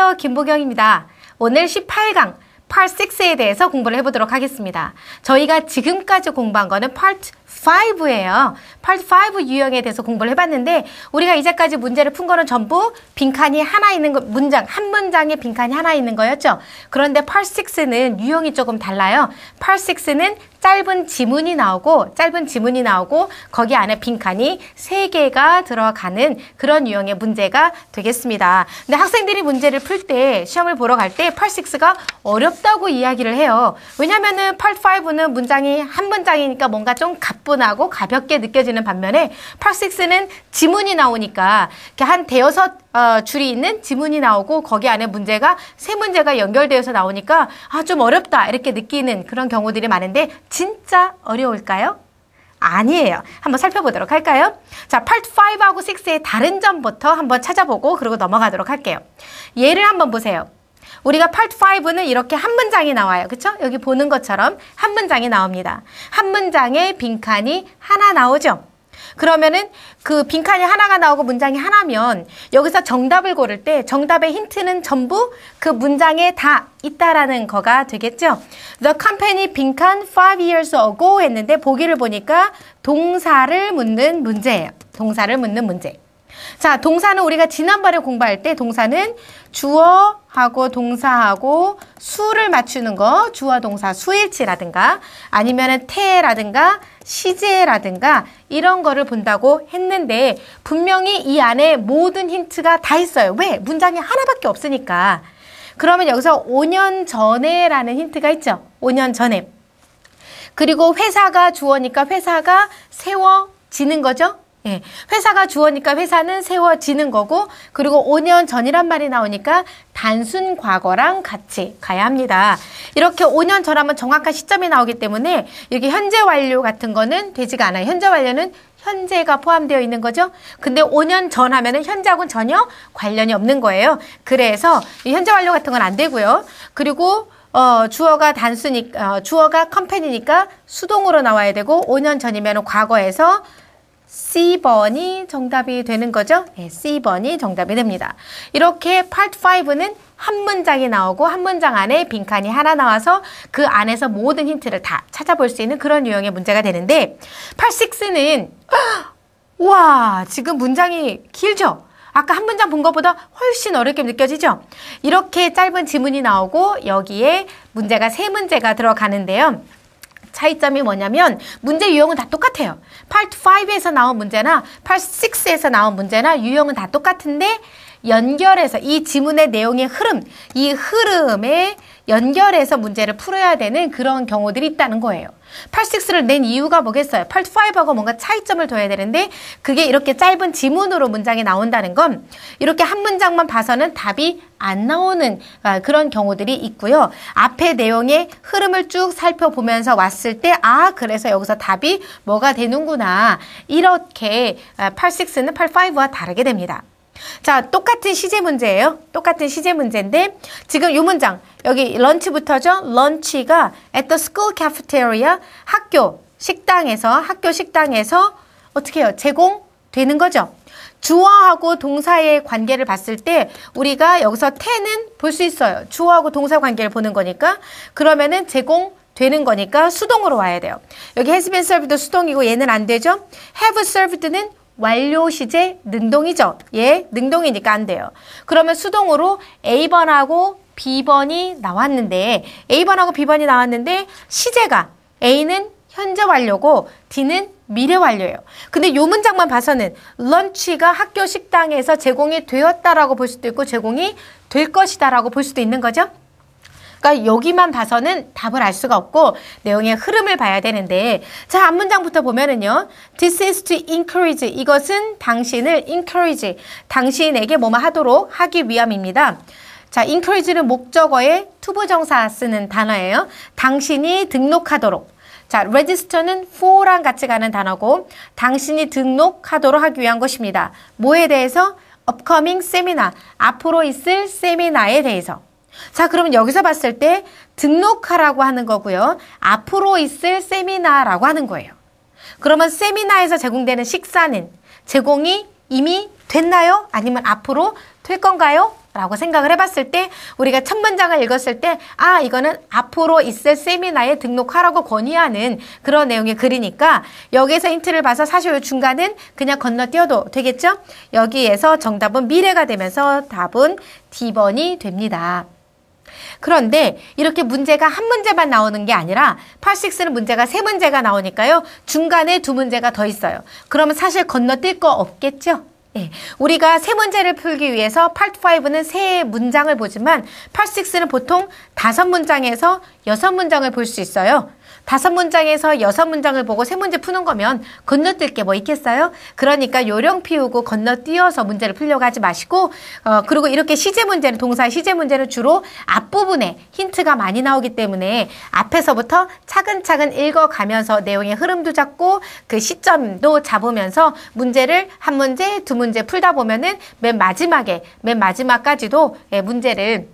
안녕하세요. 김보경입니다. 오늘 18강 Part6에 대해서 공부를 해보도록 하겠습니다. 저희가 지금까지 공부한 거는 Part 5예요. Part 5 유형에 대해서 공부를 해봤는데 우리가 이제까지 문제를 푼 거는 전부 빈칸이 하나 있는 거, 문장, 한 문장에 빈칸이 하나 있는 거였죠. 그런데 Part 6는 유형이 조금 달라요. Part 6는 짧은 지문이 나오고 짧은 지문이 나오고 거기 안에 빈칸이 세개가 들어가는 그런 유형의 문제가 되겠습니다. 근데 학생들이 문제를 풀 때 시험을 보러 갈때 Part6가 어렵다고 이야기를 해요. 왜냐면은 Part5는 문장이 한 문장이니까 뭔가 좀 가뿐하고 가볍게 느껴지는 반면에 Part6는 지문이 나오니까 이렇게 한 대여섯 어, 줄이 있는 지문이 나오고 거기 안에 문제가 세 문제가 연결되어서 나오니까 아, 좀 어렵다 이렇게 느끼는 그런 경우들이 많은데 진짜 어려울까요? 아니에요. 한번 살펴보도록 할까요? 자, 파트 5하고 6의 다른 점부터 한번 찾아보고 그리고 넘어가도록 할게요. 예를 한번 보세요. 우리가 파트 5는 이렇게 한 문장이 나와요. 그쵸? 여기 보는 것처럼 한 문장이 나옵니다. 한 문장에 빈칸이 하나 나오죠? 그러면은 그 빈칸이 하나가 나오고 문장이 하나면 여기서 정답을 고를 때 정답의 힌트는 전부 그 문장에 다 있다라는 거가 되겠죠. The company 빈칸 5 years ago 했는데 보기를 보니까 동사를 묻는 문제예요. 동사를 묻는 문제. 자, 동사는 우리가 지난번에 공부할 때 동사는 주어하고 동사하고 수를 맞추는 거 주어 동사 수일치라든가 아니면 태라든가 시제라든가 이런 거를 본다고 했는데 분명히 이 안에 모든 힌트가 다 있어요. 왜? 문장이 하나밖에 없으니까. 그러면 여기서 5년 전에라는 힌트가 있죠. 5년 전에. 그리고 회사가 주어니까 회사가 세워지는 거죠. 예, 회사가 주어니까 회사는 세워지는 거고 그리고 5년 전이란 말이 나오니까 단순 과거랑 같이 가야 합니다. 이렇게 5년 전하면 정확한 시점이 나오기 때문에 여기 현재 완료 같은 거는 되지가 않아요. 현재 완료는 현재가 포함되어 있는 거죠. 근데 5년 전 하면은 현재하고는 전혀 관련이 없는 거예요. 그래서 현재 완료 같은 건 안 되고요. 그리고 어, 주어가 단순이 어, 주어가 컴패니니까 수동으로 나와야 되고 5년 전이면 과거에서 C번이 정답이 되는 거죠? 네, C번이 정답이 됩니다. 이렇게 p a 5는 한 문장이 나오고 한 문장 안에 빈칸이 하나 나와서 그 안에서 모든 힌트를 다 찾아볼 수 있는 그런 유형의 문제가 되는데 p 6는 와 지금 문장이 길죠? 아까 한 문장 본 것보다 훨씬 어렵게 느껴지죠? 이렇게 짧은 지문이 나오고 여기에 문제가 세 문제가 들어가는데요. 차이점이 뭐냐면 문제 유형은 다 똑같아요. Part 5에서 나온 문제나 Part 6에서 나온 문제나 유형은 다 똑같은데 연결해서 이 지문의 내용의 흐름, 이 흐름에 연결해서 문제를 풀어야 되는 그런 경우들이 있다는 거예요. 8 6스를낸 이유가 뭐겠어요? 8 5하고 뭔가 차이점을 둬야 되는데 그게 이렇게 짧은 지문으로 문장이 나온다는 건 이렇게 한 문장만 봐서는 답이 안 나오는 아, 그런 경우들이 있고요. 앞에 내용의 흐름을 쭉 살펴보면서 왔을 때 아, 그래서 여기서 답이 뭐가 되는구나. 이렇게 8 6는 팔5와 다르게 됩니다. 자, 똑같은 시제 문제예요. 똑같은 시제 문제인데 지금 요 문장 여기 런치부터죠. 런치가 at the school cafeteria 학교 식당에서 학교 식당에서 어떻게 해요? 제공되는 거죠. 주어하고 동사의 관계를 봤을 때 우리가 여기서 태는 볼 수 있어요. 주어하고 동사 관계를 보는 거니까 그러면은 제공 되는 거니까 수동으로 와야 돼요. 여기 has been served도 수동이고 얘는 안 되죠. have served는 완료 시제 능동이죠. 예, 능동이니까 안 돼요. 그러면 수동으로 A번하고 B번이 나왔는데 A번하고 B번이 나왔는데 시제가 A는 현재 완료고 D는 미래 완료예요. 근데 요 문장만 봐서는 런치가 학교 식당에서 제공이 되었다라고 볼 수도 있고 제공이 될 것이다라고 볼 수도 있는 거죠. 그러니까 여기만 봐서는 답을 알 수가 없고 내용의 흐름을 봐야 되는데 자 앞문장부터 보면은요. This is to encourage. 이것은 당신을 encourage. 당신에게 뭐뭐 하도록 하기 위함입니다. 자, encourage는 목적어에 투부정사 쓰는 단어예요. 당신이 등록하도록. 자, register는 for랑 같이 가는 단어고 당신이 등록하도록 하기 위한 것입니다. 뭐에 대해서? upcoming seminar, 앞으로 있을 세미나에 대해서. 자 그러면 여기서 봤을 때 등록하라고 하는 거고요. 앞으로 있을 세미나라고 하는 거예요. 그러면 세미나에서 제공되는 식사는 제공이 이미 됐나요? 아니면 앞으로 될 건가요? 라고 생각을 해봤을 때 우리가 첫 문장을 읽었을 때 아 이거는 앞으로 있을 세미나에 등록하라고 권유하는 그런 내용의 글이니까 여기에서 힌트를 봐서 사실 이 중간은 그냥 건너뛰어도 되겠죠? 여기에서 정답은 미래가 되면서 답은 D번이 됩니다. 그런데 이렇게 문제가 한 문제만 나오는 게 아니라 86는 문제가 세 문제가 나오니까요. 중간에 두 문제가 더 있어요. 그러면 사실 건너뛸 거 없겠죠? 예, 우리가 세 문제를 풀기 위해서 파트 5는 세 문장을 보지만 파트 6는 보통 다섯 문장에서 여섯 문장을 볼 수 있어요. 다섯 문장에서 여섯 문장을 보고 세 문제 푸는 거면 건너뛸 게 뭐 있겠어요? 그러니까 요령 피우고 건너뛰어서 문제를 풀려고 하지 마시고 어, 그리고 이렇게 시제 문제는 동사 의 시제 문제는 주로 앞부분에 힌트가 많이 나오기 때문에 앞에서부터 차근차근 읽어가면서 내용의 흐름도 잡고 그 시점도 잡으면서 문제를 한 문제 두 문제 풀다 보면은 맨 마지막에 맨 마지막까지도 예, 문제를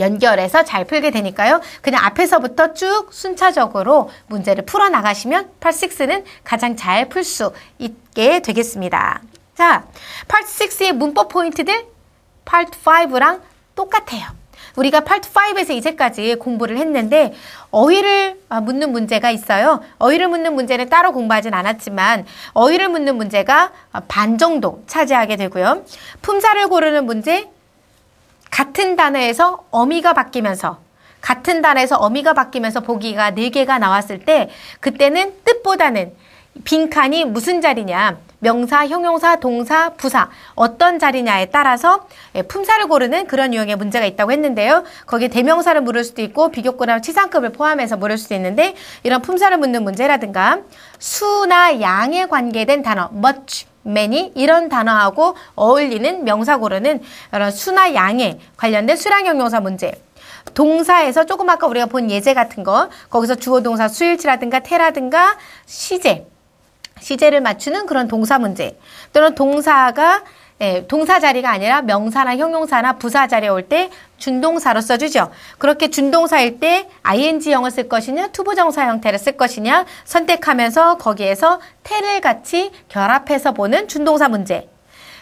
연결해서 잘 풀게 되니까요. 그냥 앞에서부터 쭉 순차적으로 문제를 풀어나가시면 펄6는 가장 잘 풀 수 있게 되겠습니다. 자, 펄6의 문법 포인트들 펄5랑 똑같아요. 우리가 파트 5에서 이제까지 공부를 했는데 어휘를 아, 묻는 문제가 있어요. 어휘를 묻는 문제는 따로 공부하진 않았지만 어휘를 묻는 문제가 반 정도 차지하게 되고요. 품사를 고르는 문제, 같은 단어에서 어미가 바뀌면서 같은 단어에서 어미가 바뀌면서 보기가 네개가 나왔을 때 그때는 뜻보다는 빈칸이 무슨 자리냐 명사, 형용사, 동사, 부사 어떤 자리냐에 따라서 예, 품사를 고르는 그런 유형의 문제가 있다고 했는데요. 거기에 대명사를 물을 수도 있고 비교권이나 치상급을 포함해서 물을 수도 있는데 이런 품사를 묻는 문제라든가 수나 양에 관계된 단어 much many 이런 단어하고 어울리는 명사고르는 이런 수나 양에 관련된 수량 형용사 문제 동사에서 조금 아까 우리가 본 예제 같은 거 거기서 주어 동사 수일치라든가 태라든가 시제 시제를 맞추는 그런 동사 문제 또는 동사가 예, 동사 자리가 아니라 명사나 형용사나 부사 자리에 올때 준동사로 써주죠. 그렇게 준동사일 때 ing형을 쓸 것이냐 투부정사 형태를 쓸 것이냐 선택하면서 거기에서 테를 같이 결합해서 보는 준동사 문제.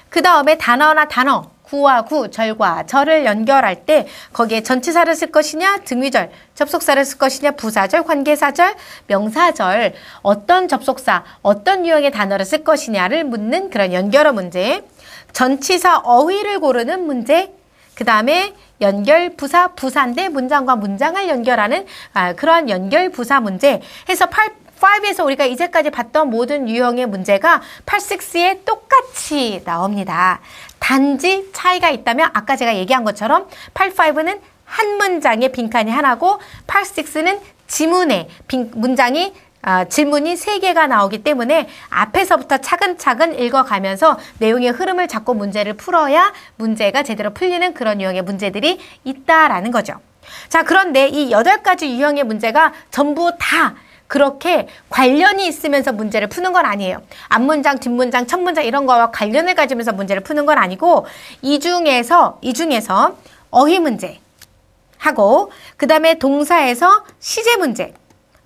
그 다음에 단어나 단어 구와 구, 절과 절을 연결할 때 거기에 전치사를 쓸 것이냐, 등위절, 접속사를 쓸 것이냐, 부사절, 관계사절, 명사절, 어떤 접속사, 어떤 유형의 단어를 쓸 것이냐를 묻는 그런 연결어 문제. 전치사 어휘를 고르는 문제, 그 다음에 연결 부사 부사인데 문장과 문장을 연결하는 아, 그러한 연결 부사 문제 해서 8, 5에서 우리가 이제까지 봤던 모든 유형의 문제가 86에 똑같이 나옵니다. 단지 차이가 있다면 아까 제가 얘기한 것처럼 85는 한 문장에 빈칸이 하나고 86는 지문에 빈, 문장이 아, 질문이 세개가 나오기 때문에 앞에서부터 차근차근 읽어가면서 내용의 흐름을 잡고 문제를 풀어야 문제가 제대로 풀리는 그런 유형의 문제들이 있다라는 거죠. 자, 그런데 이 여덟 가지 유형의 문제가 전부 다 그렇게 관련이 있으면서 문제를 푸는 건 아니에요. 앞문장, 뒷문장, 첫문장 이런 거와 관련을 가지면서 문제를 푸는 건 아니고 이 중에서 이 중에서 어휘 문제 하고 그다음에 동사에서 시제 문제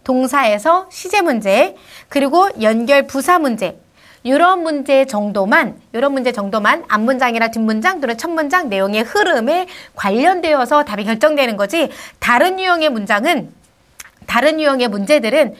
동사에서 시제 문제, 그리고 연결 부사 문제, 이런 문제 정도만, 이런 문제 정도만 앞문장이나 뒷문장 또는 첫문장 내용의 흐름에 관련되어서 답이 결정되는 거지, 다른 유형의 문장은, 다른 유형의 문제들은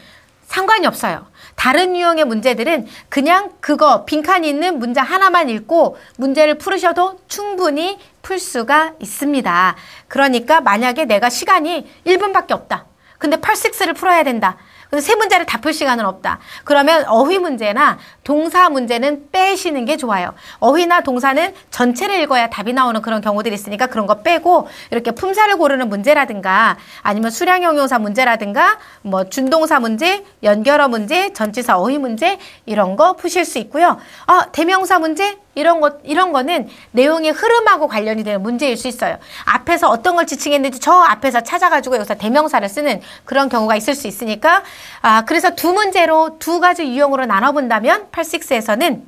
상관이 없어요. 다른 유형의 문제들은 그냥 그거 빈칸이 있는 문장 하나만 읽고 문제를 풀으셔도 충분히 풀 수가 있습니다. 그러니까 만약에 내가 시간이 1분밖에 없다. 근데 86를 풀어야 된다. 근데 세 문제를 다 풀 시간은 없다. 그러면 어휘 문제나 동사 문제는 빼시는 게 좋아요. 어휘나 동사는 전체를 읽어야 답이 나오는 그런 경우들이 있으니까 그런 거 빼고 이렇게 품사를 고르는 문제라든가 아니면 수량 형용사 문제라든가 뭐 준동사 문제, 연결어 문제, 전치사 어휘 문제 이런 거 푸실 수 있고요. 아, 대명사 문제 이런 것 이런 거는 내용의 흐름하고 관련이 되는 문제일 수 있어요. 앞에서 어떤 걸 지칭했는지 저 앞에서 찾아가지고 여기서 대명사를 쓰는 그런 경우가 있을 수 있으니까 아 그래서 두 문제로 두 가지 유형으로 나눠본다면 86에서는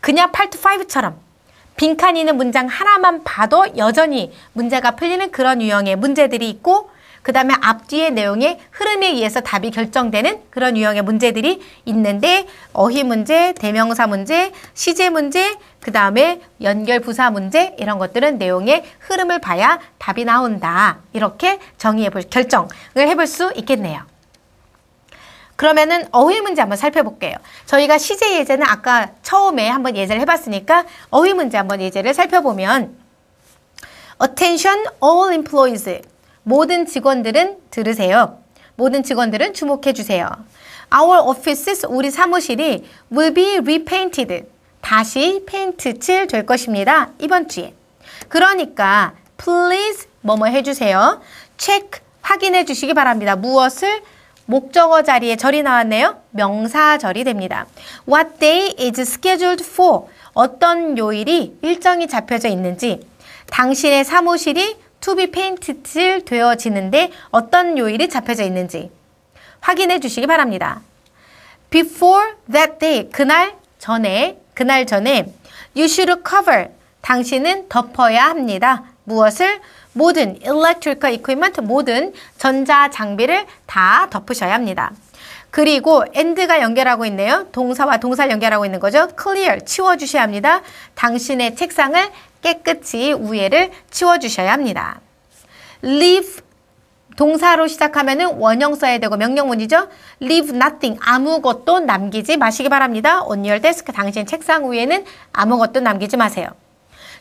그냥 Part 5처럼 빈칸이 있는 문장 하나만 봐도 여전히 문제가 풀리는 그런 유형의 문제들이 있고 그 다음에 앞뒤의 내용의 흐름에 의해서 답이 결정되는 그런 유형의 문제들이 있는데 어휘 문제, 대명사 문제, 시제 문제, 그 다음에 연결 부사 문제 이런 것들은 내용의 흐름을 봐야 답이 나온다. 이렇게 정의해볼 결정을 해 볼 수 있겠네요. 그러면은 어휘 문제 한번 살펴볼게요. 저희가 시제 예제는 아까 처음에 한번 예제를 해봤으니까 어휘 문제 한번 예제를 살펴보면 Attention all employees. 모든 직원들은 들으세요. 모든 직원들은 주목해 주세요. Our offices, 우리 사무실이 will be repainted. 다시 페인트 칠될 것입니다. 이번 주에. 그러니까 please 뭐뭐 해주세요. check 확인해 주시기 바랍니다. 무엇을? 목적어 자리에 절이 나왔네요. 명사절이 됩니다. What day is scheduled for? 어떤 요일이 일정이 잡혀져 있는지 당신의 사무실이 to be painted 되어지는데 어떤 요일이 잡혀져 있는지 확인해 주시기 바랍니다. Before that day, 그날 전에, 그날 전에 you should cover, 당신은 덮어야 합니다. 무엇을? 모든 electrical equipment, 모든 전자 장비를 다 덮으셔야 합니다. 그리고 end가 연결하고 있네요. 동사와 동사를 연결하고 있는 거죠. clear, 치워주셔야 합니다. 당신의 책상을 깨끗이 우회를 치워주셔야 합니다. leave 동사로 시작하면은 원형 써야 되고 명령문이죠. Leave nothing 아무것도 남기지 마시기 바랍니다. On your desk 당신 책상 위에는 아무것도 남기지 마세요.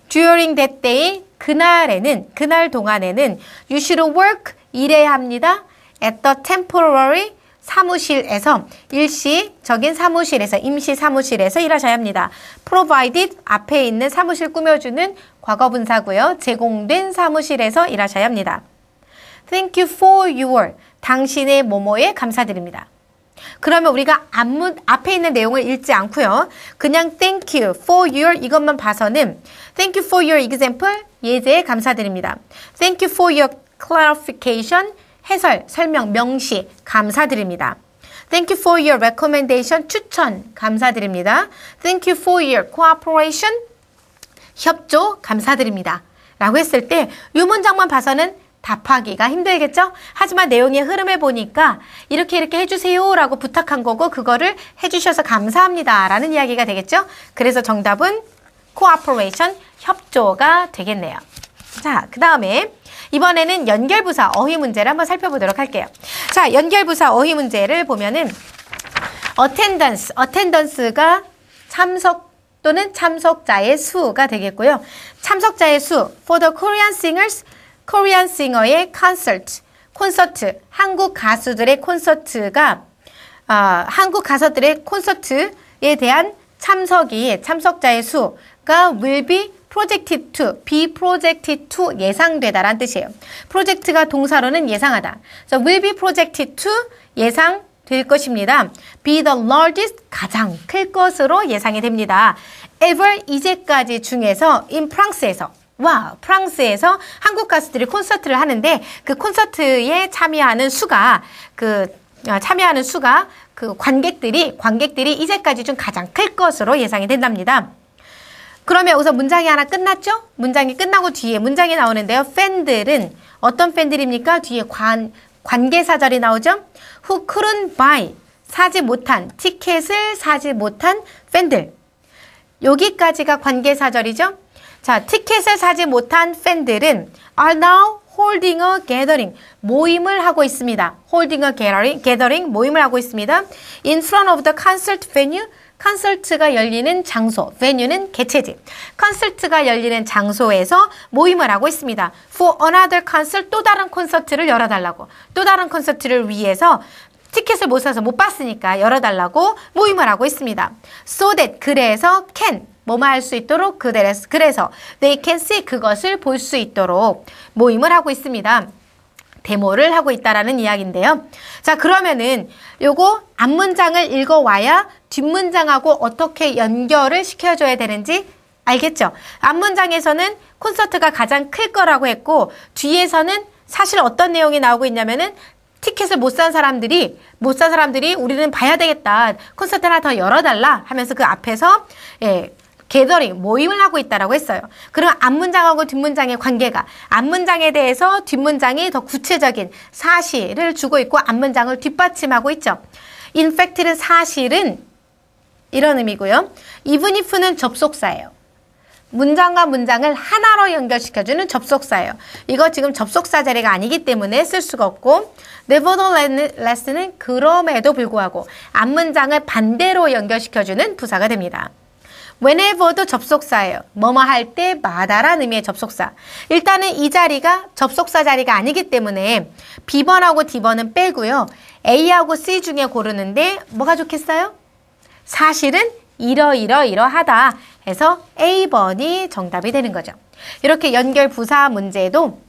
During that day 그날에는 그날 동안에는 you should work 일해야 합니다. at the temporary 사무실에서 일시적인 사무실에서 임시 사무실에서 일하셔야 합니다. provided 앞에 있는 사무실 꾸며주는 과거분사고요. 제공된 사무실에서 일하셔야 합니다. Thank you for your 당신의 모모에 감사드립니다. 그러면 우리가 앞문, 앞에 있는 내용을 읽지 않고요. 그냥 thank you for your 이것만 봐서는 thank you for your example 예제 감사드립니다. thank you for your clarification 해설, 설명, 명시 감사드립니다. Thank you for your recommendation 추천 감사드립니다. Thank you for your cooperation 협조 감사드립니다. 라고 했을 때이 문장만 봐서는 답하기가 힘들겠죠? 하지만 내용의 흐름을 보니까 이렇게 이렇게 해주세요 라고 부탁한 거고 그거를 해주셔서 감사합니다 라는 이야기가 되겠죠? 그래서 정답은 cooperation, 협조가 되겠네요. 자, 그 다음에 이번에는 연결부사 어휘 문제를 한번 살펴보도록 할게요. 자, 연결부사 어휘 문제를 보면은 attendance, attendance가 참석 또는 참석자의 수가 되겠고요. 참석자의 수, for the Korean singers, 코리안 싱어의 콘서트, 콘서트, 한국 가수들의 콘서트가 아, 한국 가수들의 콘서트에 대한 참석이 참석자의 수가 will be projected to, be projected to 예상되다란 뜻이에요. 프로젝트가 동사로는 예상하다. So will be projected to 예상 될 것입니다. be the largest 가장 클 것으로 예상이 됩니다. ever 이제까지 중에서 in 프랑스에서 와 프랑스에서 한국 가수들이 콘서트를 하는데 그 콘서트에 참여하는 수가 그 어, 참여하는 수가 그 관객들이 관객들이 이제까지 중 가장 클 것으로 예상이 된답니다. 그러면 여기서 문장이 하나 끝났죠? 문장이 끝나고 뒤에 문장이 나오는데요. 팬들은 어떤 팬들입니까? 뒤에 관 관계사절이 나오죠? Who couldn't buy 사지 못한 티켓을 사지 못한 팬들 여기까지가 관계사절이죠? 자, 티켓을 사지 못한 팬들은 are now holding a gathering 모임을 하고 있습니다. holding a gathering, gathering 모임을 하고 있습니다. in front of the concert venue 콘서트가 열리는 장소, venue는 개최지. 콘서트가 열리는 장소에서 모임을 하고 있습니다. for another concert 또 다른 콘서트를 열어달라고. 또 다른 콘서트를 위해서 티켓을 못 사서 못 봤으니까 열어달라고 모임을 하고 있습니다. so that 그래서 can 뭐뭐 할 수 있도록 그대로 그래서 they can see 그것을 볼 수 있도록 모임을 하고 있습니다. 데모를 하고 있다라는 이야기인데요. 자, 그러면은 요거 앞문장을 읽어와야 뒷문장하고 어떻게 연결을 시켜줘야 되는지 알겠죠? 앞문장에서는 콘서트가 가장 클 거라고 했고 뒤에서는 사실 어떤 내용이 나오고 있냐면은 티켓을 못 산 사람들이 못 산 사람들이 우리는 봐야 되겠다 콘서트 하나 더 열어달라 하면서 그 앞에서 예 게더링, 모임을 하고 있다라고 했어요. 그럼 앞문장하고 뒷문장의 관계가 앞문장에 대해서 뒷문장이 더 구체적인 사실을 주고 있고 앞문장을 뒷받침하고 있죠. In fact는 사실은 이런 의미고요. even if는 접속사예요. 문장과 문장을 하나로 연결시켜주는 접속사예요. 이거 지금 접속사 자리가 아니기 때문에 쓸 수가 없고 nevertheless는 그럼에도 불구하고 앞문장을 반대로 연결시켜주는 부사가 됩니다. whenever도 접속사예요. 뭐뭐 할 때마다라는 의미의 접속사. 일단은 이 자리가 접속사 자리가 아니기 때문에 B번하고 D번은 빼고요. A하고 C 중에 고르는데 뭐가 좋겠어요? 사실은 이러이러이러하다 해서 A번이 정답이 되는 거죠. 이렇게 연결 부사 문제도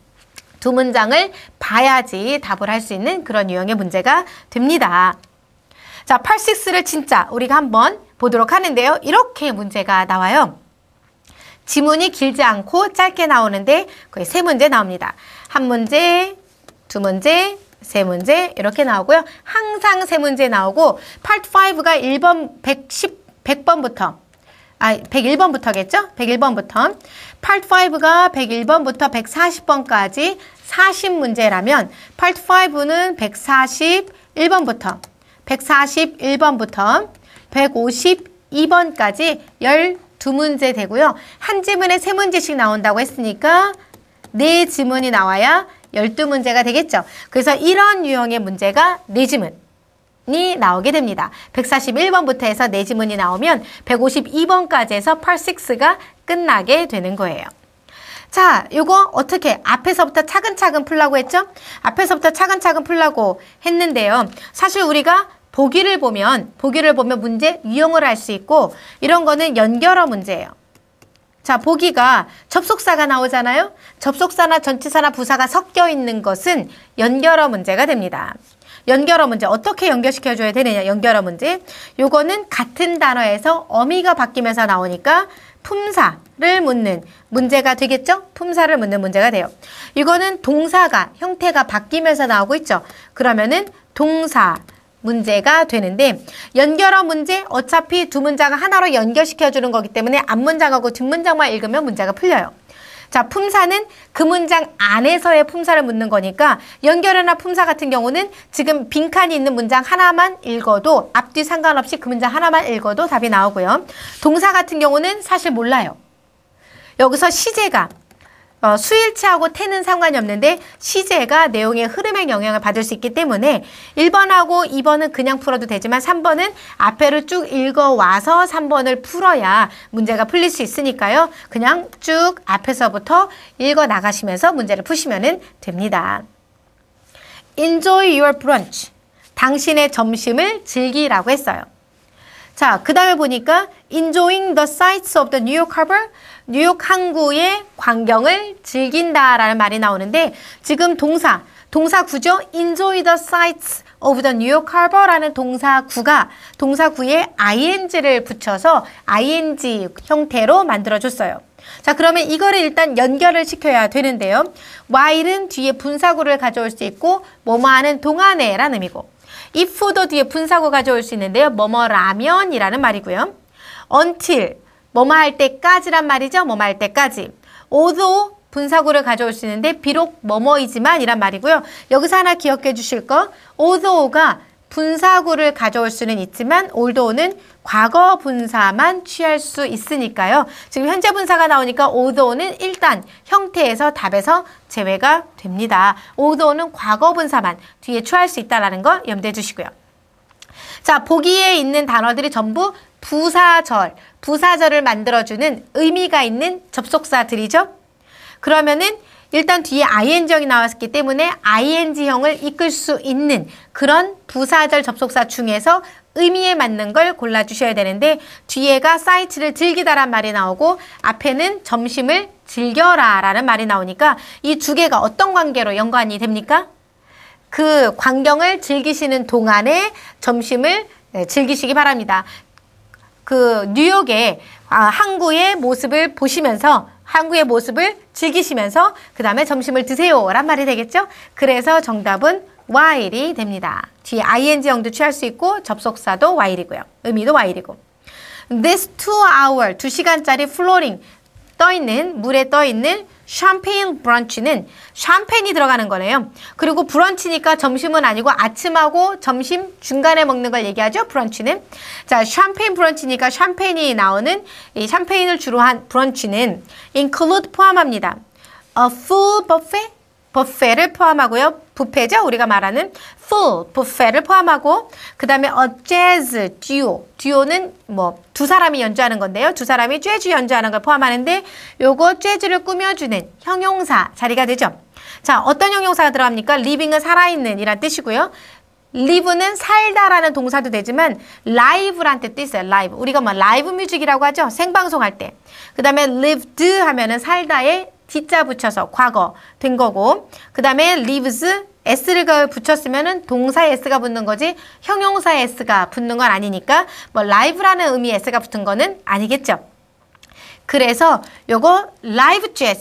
두 문장을 봐야지 답을 할 수 있는 그런 유형의 문제가 됩니다. 자, 86를 진짜 우리가 한번 보도록 하는데요. 이렇게 문제가 나와요. 지문이 길지 않고 짧게 나오는데 거의 세 문제 나옵니다. 한 문제, 두 문제, 세 문제 이렇게 나오고요. 항상 세 문제 나오고 파트 5가 1번 110, 100번부터 아, 101번부터겠죠? 101번부터. 파트 5가 101번부터 140번까지 40문제라면 파트 5는 141번부터 141번부터 152번까지 12문제 되고요. 한 지문에 세문제씩 나온다고 했으니까 네 지문이 나와야 12문제가 되겠죠. 그래서 이런 유형의 문제가 네 지문. 이 나오게 됩니다. 141번부터 해서 네 지문이 나오면 152번까지 해서 p a 6가 끝나게 되는 거예요. 자, 요거 어떻게 앞에서부터 차근차근 풀라고 했죠? 앞에서부터 차근차근 풀라고 했는데요. 사실 우리가 보기를 보면 보기를 보면 문제 유형을 알 수 있고 이런 거는 연결어 문제예요. 자, 보기가 접속사가 나오잖아요. 접속사나 전치사나 부사가 섞여 있는 것은 연결어 문제가 됩니다. 연결어 문제 어떻게 연결시켜 줘야 되느냐? 연결어 문제. 요거는 같은 단어에서 어미가 바뀌면서 나오니까 품사를 묻는 문제가 되겠죠? 품사를 묻는 문제가 돼요. 이거는 동사가 형태가 바뀌면서 나오고 있죠. 그러면은 동사 문제가 되는데 연결어 문제 어차피 두 문장을 하나로 연결시켜주는 거기 때문에 앞문장하고 뒷문장만 읽으면 문제가 풀려요. 자, 품사는 그 문장 안에서의 품사를 묻는 거니까 연결어나 품사 같은 경우는 지금 빈칸이 있는 문장 하나만 읽어도 앞뒤 상관없이 그 문장 하나만 읽어도 답이 나오고요. 동사 같은 경우는 사실 몰라요. 여기서 시제가 어, 수일치하고 태는 상관이 없는데 시제가 내용의 흐름에 영향을 받을 수 있기 때문에 1번하고 2번은 그냥 풀어도 되지만 3번은 앞에를 쭉 읽어와서 3번을 풀어야 문제가 풀릴 수 있으니까요. 그냥 쭉 앞에서부터 읽어나가시면서 문제를 푸시면 됩니다. Enjoy your brunch. 당신의 점심을 즐기라고 했어요. 자, 그 다음에 보니까 enjoying the sights of the New York Harbor. 뉴욕 항구의 광경을 즐긴다라는 말이 나오는데 지금 동사 동사 구죠. Enjoy the sights of the New York Harbor라는 동사구가 동사구에 ing를 붙여서 ing 형태로 만들어줬어요. 자 그러면 이거를 일단 연결을 시켜야 되는데요. while은 뒤에 분사구를 가져올 수 있고 뭐뭐하는 동안에라는 의미고 if도 뒤에 분사구 가져올 수 있는데요. 뭐뭐라면이라는 말이고요. until 뭐뭐 할 때까지란 말이죠. 뭐뭐 할 때까지. 오도 분사구를 가져올 수 있는데 비록 뭐뭐이지만 이란 말이고요. 여기서 하나 기억해 주실 거오도가 분사구를 가져올 수는 있지만 올도는 과거 분사만 취할 수 있으니까요. 지금 현재 분사가 나오니까 오도는 일단 형태에서 답에서 제외가 됩니다. 오도는 과거 분사만 뒤에 취할 수 있다는 거 염두해 주시고요. 자, 보기에 있는 단어들이 전부 부사절, 부사절을 만들어주는 의미가 있는 접속사들이죠. 그러면은 일단 뒤에 ing형이 나왔기 때문에 ing형을 이끌 수 있는 그런 부사절 접속사 중에서 의미에 맞는 걸 골라주셔야 되는데 뒤에가 사이트를 즐기다란 말이 나오고 앞에는 점심을 즐겨라 라는 말이 나오니까 이 두 개가 어떤 관계로 연관이 됩니까? 그 광경을 즐기시는 동안에 점심을 네, 즐기시기 바랍니다. 그 뉴욕의 아, 항구의 모습을 보시면서 항구의 모습을 즐기시면서 그 다음에 점심을 드세요란 말이 되겠죠? 그래서 정답은 while이 됩니다. 뒤에 ing형도 취할 수 있고 접속사도 while이고요. 의미도 while이고. This two hour, 2시간짜리 flooring, 떠있는, 물에 떠있는 샴페인 브런치는 샴페인이 들어가는 거네요. 그리고 브런치니까 점심은 아니고 아침하고 점심 중간에 먹는 걸 얘기하죠. 브런치는. 자, 샴페인 브런치니까 샴페인이 나오는 이 샴페인을 주로 한 브런치는 include 포함합니다. a full buffet, 버페를 포함하고요. 부페죠. 우리가 말하는 full 부페를 포함하고 그 다음에 a jazz duo 듀오는 뭐 두 사람이 연주하는 건데요. 두 사람이 재즈 연주하는 걸 포함하는데 요거 재즈를 꾸며주는 형용사 자리가 되죠. 자 어떤 형용사가 들어갑니까? living은 살아있는 이란 뜻이고요. live는 살다라는 동사도 되지만 live란 뜻도 있어요. live. 우리가 뭐 라이브 뮤직이라고 하죠. 생방송 할 때. 그 다음에 lived 하면은 살다에 D자 붙여서 과거 된 거고 그 다음에 lives s를 붙였으면 동사에 s가 붙는 거지 형용사에 s가 붙는 건 아니니까 뭐라이브라는 의미 s가 붙은 거는 아니겠죠. 그래서 요거 라이브 e j a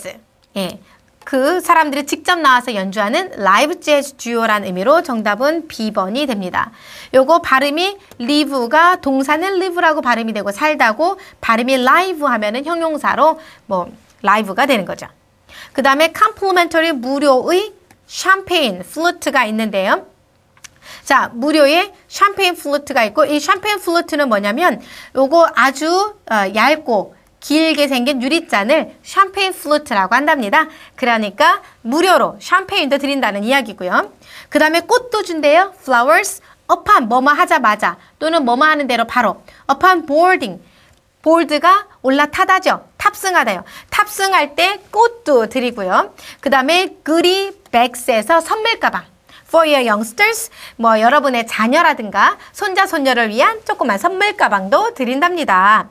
예. 그 사람들이 직접 나와서 연주하는 라이브 재즈 듀오란 의미로 정답은 B번이 됩니다. 요거 발음이 live가 동사는 live라고 발음이 되고 살다고 발음이 live 하면은 형용사로 뭐라이브가 되는 거죠. 그 다음에 complementary 무료의 샴페인 플루트가 있는데요. 자, 무료의 샴페인 플루트가 있고 이 샴페인 플루트는 뭐냐면 요거 아주 어, 얇고 길게 생긴 유리잔을 샴페인 플루트라고 한답니다. 그러니까 무료로 샴페인도 드린다는 이야기고요. 그 다음에 꽃도 준대요. flowers upon 뭐뭐 하자마자 또는 뭐 뭐 하는 대로 바로 upon boarding 볼드가 올라타다죠. 탑승하다요. 탑승할 때 꽃도 드리고요. 그 다음에 그리 백스에서 선물 가방. For your youngsters, 뭐 여러분의 자녀라든가 손자 손녀를 위한 조그만 선물 가방도 드린답니다.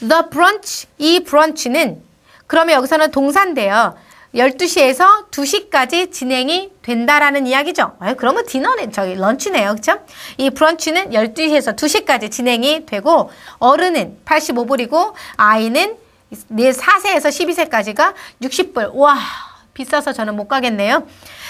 The brunch, 이 브런치는 그러면 여기서는 동사인데요. 12시에서 2시까지 진행이 된다라는 이야기죠. 그러면 디너는 저기 런치네요. 그렇죠? 이 브런치는 12시에서 2시까지 진행이 되고 어른은 85불이고 아이는 4세에서 12세까지가 60불. 와, 비싸서 저는 못 가겠네요.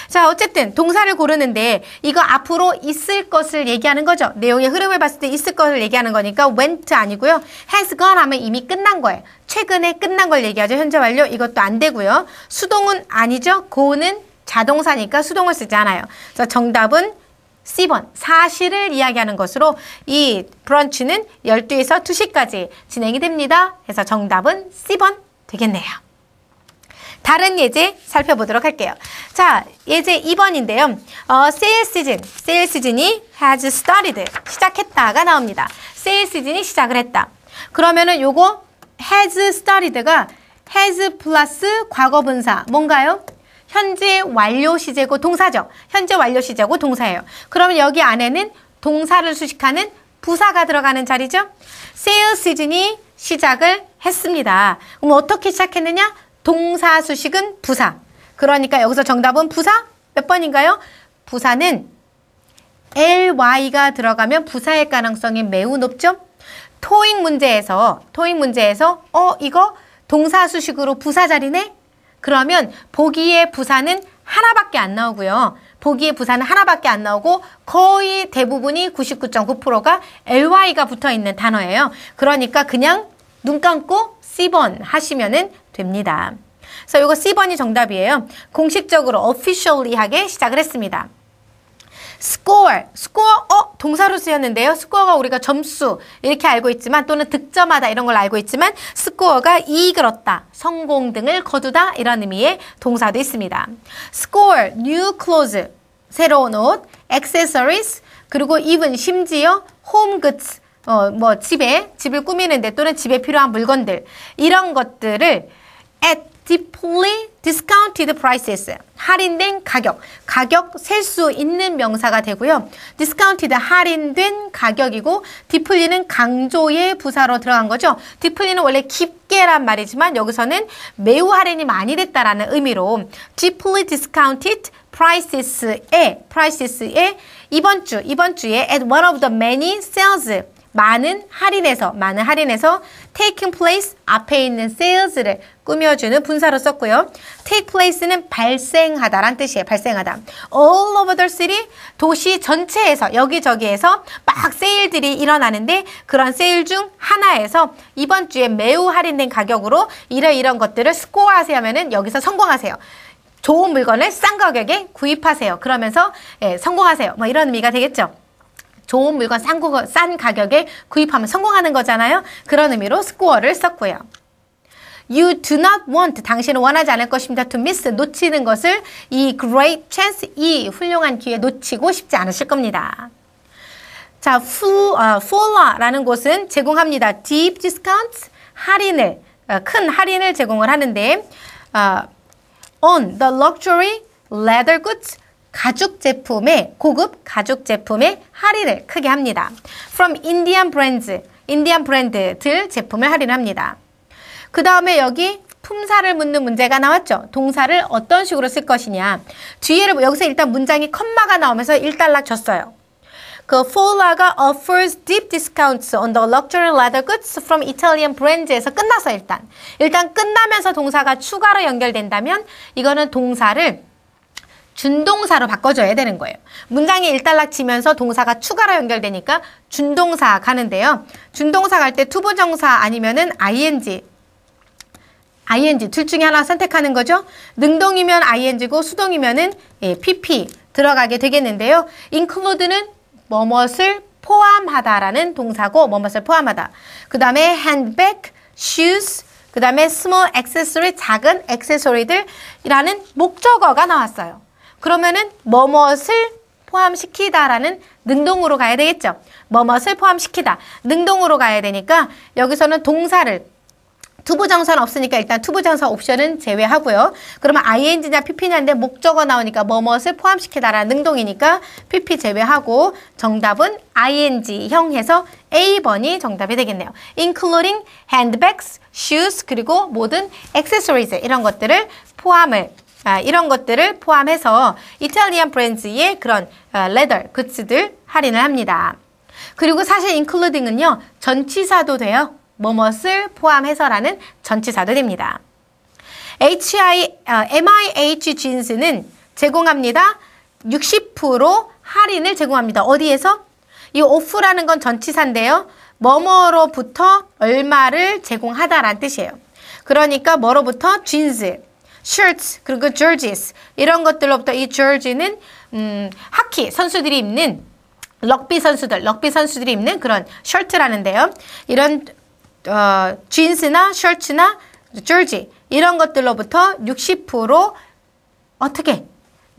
자, 어쨌든 동사를 고르는데 이거 앞으로 있을 것을 얘기하는 거죠. 내용의 흐름을 봤을 때 있을 것을 얘기하는 거니까 went 아니고요. has gone 하면 이미 끝난 거예요. 최근에 끝난 걸 얘기하죠. 현재 완료 이것도 안 되고요. 수동은 아니죠. go는 자동사니까 수동을 쓰지 않아요. 그래서 정답은 C번 사실을 이야기하는 것으로 이 브런치는 12에서 2시까지 진행이 됩니다. 그래서 정답은 C번 되겠네요. 다른 예제 살펴보도록 할게요. 자, 예제 2번인데요. 어, 세일 시즌, 세일 시즌이 has started, 시작했다가 나옵니다. 세일 시즌이 시작을 했다. 그러면은 요거 has started가 has 플러스 과거분사 뭔가요? 현재 완료 시제고 동사죠. 현재 완료 시제고 동사예요. 그러면 여기 안에는 동사를 수식하는 부사가 들어가는 자리죠. 세일 시즌이 시작을 했습니다. 그럼 어떻게 시작했느냐? 동사 수식은 부사. 그러니까 여기서 정답은 부사 몇 번인가요? 부사는 ly가 들어가면 부사일 가능성이 매우 높죠? 토익 문제에서 토익 문제에서 어 이거 동사 수식으로 부사 자리네? 그러면 보기의 부사는 하나밖에 안 나오고요. 보기의 부사는 하나밖에 안 나오고 거의 대부분이 99.9%가 ly가 붙어 있는 단어예요. 그러니까 그냥 눈 감고 C번 하시면은 됩니다. 그래서 이거 C번이 정답이에요. 공식적으로 officially하게 시작을 했습니다. score, score, 어, 동사로 쓰였는데요. score가 우리가 점수 이렇게 알고 있지만 또는 득점하다 이런 걸 알고 있지만 score가 이익을 얻다, 성공 등을 거두다 이런 의미의 동사도 있습니다. score, new clothes, 새로운 옷, accessories, 그리고 even 심지어 home goods, 어, 뭐 집에, 집을 꾸미는데 또는 집에 필요한 물건들 이런 것들을 at deeply discounted prices. 할인된 가격. 가격 셀 수 있는 명사가 되고요. discounted 할인된 가격이고 deeply는 강조의 부사로 들어간 거죠. deeply는 원래 깊게란 말이지만 여기서는 매우 할인이 많이 됐다라는 의미로 deeply discounted prices에 prices에 이번 주 이번 주에 at one of the many sales 많은 할인에서 많은 할인에서 taking place 앞에 있는 sales를 꾸며주는 분사로 썼고요. take place는 발생하다란 뜻이에요. 발생하다. all over the city 도시 전체에서 여기저기에서 막 세일들이 일어나는데 그런 세일 중 하나에서 이번 주에 매우 할인된 가격으로 이런 이런 것들을 스코어하세요 하면은 여기서 성공하세요. 좋은 물건을 싼 가격에 구입하세요. 그러면서 예, 성공하세요. 뭐 이런 의미가 되겠죠. 좋은 물건 싼, 구, 싼 가격에 구입하면 성공하는 거잖아요. 그런 의미로 s c o 를 썼고요. You do not want, 당신은 원하지 않을 것입니다. To miss, 놓치는 것을 이 great chance, 이 훌륭한 기회 놓치고 싶지 않으실 겁니다. 자, 어, full, 아, f u l 곳은 제공합니다. deep discounts, 할인을, 어, 큰 할인을 제공을 하는데, 아, on the luxury leather goods, 가죽 제품의 고급 가죽 제품의 할인을 크게 합니다. From Indian brands, 인디안 브랜드들 제품을 할인합니다. 그 다음에 여기 품사를 묻는 문제가 나왔죠. 동사를 어떤 식으로 쓸 것이냐. 뒤에를 여기서 일단 문장이 컴마가 나오면서 일단락 줬어요. 그 Folla가 offers deep discounts on the luxury leather goods from Italian brands에서 끝나서 일단 일단 끝나면서 동사가 추가로 연결된다면 이거는 동사를 준동사로 바꿔줘야 되는 거예요. 문장이 일단락 치면서 동사가 추가로 연결되니까 준동사 가는데요. 준동사 갈 때 투부정사 아니면은 ing ing 둘 중에 하나 선택하는 거죠. 능동이면 ing고 수동이면은 예, pp 들어가게 되겠는데요. include는 뭐뭇을 포함하다라는 동사고 뭐뭇을 포함하다. 그 다음에 handbag, shoes, 그 다음에 small accessory 작은 액세서리들이라는 목적어가 나왔어요. 그러면은 뭐뭇을 포함시키다라는 능동으로 가야 되겠죠. 뭐뭇을 포함시키다. 능동으로 가야 되니까 여기서는 동사를 투부정사는 없으니까 일단 투부정사 옵션은 제외하고요. 그러면 ing냐 pp냐인데 목적어 나오니까 뭐뭇을 포함시키다라는 능동이니까 pp 제외하고 정답은 ing형 해서 A번이 정답이 되겠네요. including handbags, shoes 그리고 모든 accessories 이런 것들을 포함을 아, 이런 것들을 포함해서 이탈리안 브랜드의 그런 아, 레더 굿즈들 할인을 합니다. 그리고 사실 인클 c 딩은요 전치사도 돼요. 뭐뭇을 포함해서라는 전치사도 됩니다. HI, 아, MIH 진스는 제공합니다. 60% 할인을 제공합니다. 어디에서? 이오프라는건 전치사인데요. 뭐뭐로부터 얼마를 제공하다라는 뜻이에요. 그러니까 뭐로부터? 진스. shirts 그리고 jerseys 이런 것들로부터 이 jersey는 음, 하키 선수들이 입는 럭비 선수들, 럭비 선수들이 입는 그런 셔츠라는데요. 이런 어, 진스나 셔츠나 j e 지 이런 것들로부터 60% 어떻게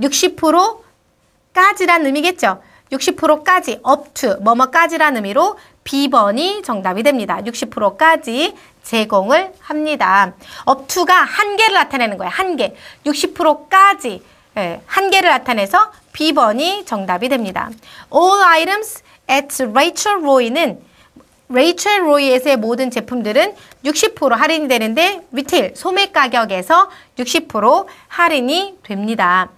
60%까지란 의미겠죠. 60%까지 up to 뭐뭐까지란 의미로 B번이 정답이 됩니다. 60%까지 제공을 합니다. 업투가 한 개를 나타내는 거예요. 한 개. 60%까지 예, 한 개를 나타내서 B번이 정답이 됩니다. All items at Rachel Roy는 레이첼 로이에서의 모든 제품들은 60% 할인이 되는데 리테일 소매 가격에서 60% 할인이 됩니다.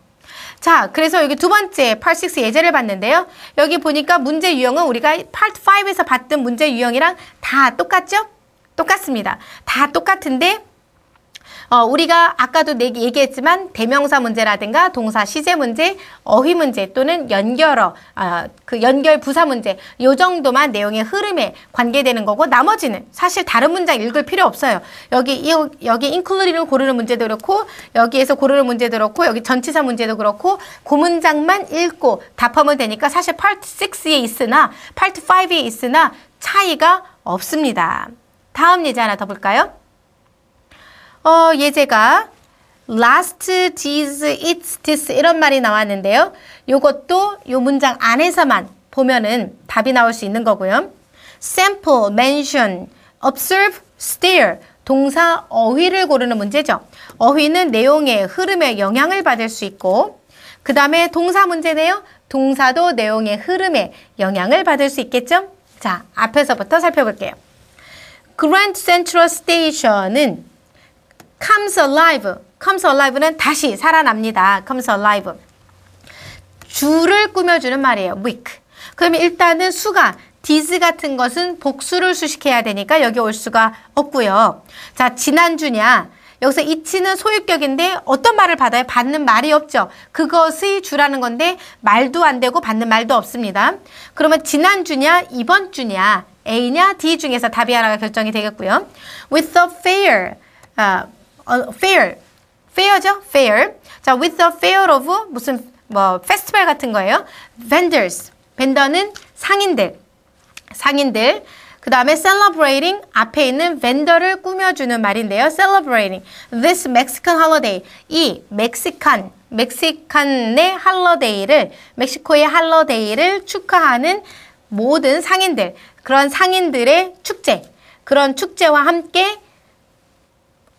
자, 그래서 여기 두 번째 Part 6 예제를 봤는데요. 여기 보니까 문제 유형은 우리가 Part 5에서 봤던 문제 유형이랑 다 똑같죠? 똑같습니다. 다 똑같은데 어, 우리가 아까도 얘기했지만 대명사 문제라든가 동사 시제 문제, 어휘 문제 또는 연결어, 어, 그 연결 부사 문제 요 정도만 내용의 흐름에 관계되는 거고 나머지는 사실 다른 문장 읽을 필요 없어요. 여기 이, 여기 인클루딩를 고르는 문제도 그렇고 여기에서 고르는 문제도 그렇고 여기 전치사 문제도 그렇고 그 문장만 읽고 답하면 되니까 사실 파트 6에 있으나 파트 5에 있으나 차이가 없습니다. 다음 예제 하나 더 볼까요? 어, 예제가 last t h i d its this 이런 말이 나왔는데요. 요것도 요 문장 안에서만 보면은 답이 나올 수 있는 거고요. sample, mention, observe, stare 동사 어휘를 고르는 문제죠. 어휘는 내용의 흐름에 영향을 받을 수 있고 그 다음에 동사 문제네요. 동사도 내용의 흐름에 영향을 받을 수 있겠죠? 자, 앞에서부터 살펴볼게요. Grand Central Station은 comes alive. comes alive는 다시 살아납니다. comes alive. 주를 꾸며주는 말이에요. weak. 그러면 일단은 수가 디즈 같은 것은 복수를 수식해야 되니까 여기 올 수가 없고요. 자, 지난주냐. 여기서 이치는 소유격인데 어떤 말을 받아요? 받는 말이 없죠. 그것의 주라는 건데 말도 안 되고 받는 말도 없습니다. 그러면 지난주냐 이번 주냐 A냐 D 중에서 답이 하나가 결정이 되겠고요. With the fair, uh, 어, fair. fair죠? fair. 자, with the fair of 무슨 뭐 페스티벌 같은 거예요. vendors. 벤더는 상인들. 상인들. 그 다음에 celebrating 앞에 있는 벤더를 꾸며주는 말인데요. celebrating this Mexican holiday 이 멕시칸 멕시칸의 할러데이를 멕시코의 할러데이를 축하하는 모든 상인들 그런 상인들의 축제 그런 축제와 함께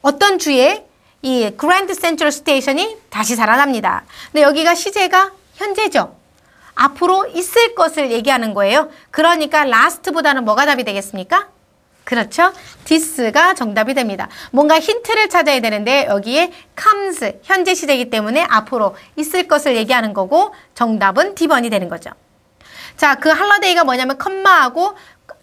어떤 주에 이 그랜드 센트럴 스테이션이 다시 살아납니다. 근데 여기가 시제가 현재죠. 앞으로 있을 것을 얘기하는 거예요. 그러니까 라스트보다는 뭐가 답이 되겠습니까? 그렇죠? 디스가 정답이 됩니다. 뭔가 힌트를 찾아야 되는데 여기에 comes 현재 시제이기 때문에 앞으로 있을 것을 얘기하는 거고 정답은 D번이 되는 거죠. 자, 그 할러데이가 뭐냐면 컴마하고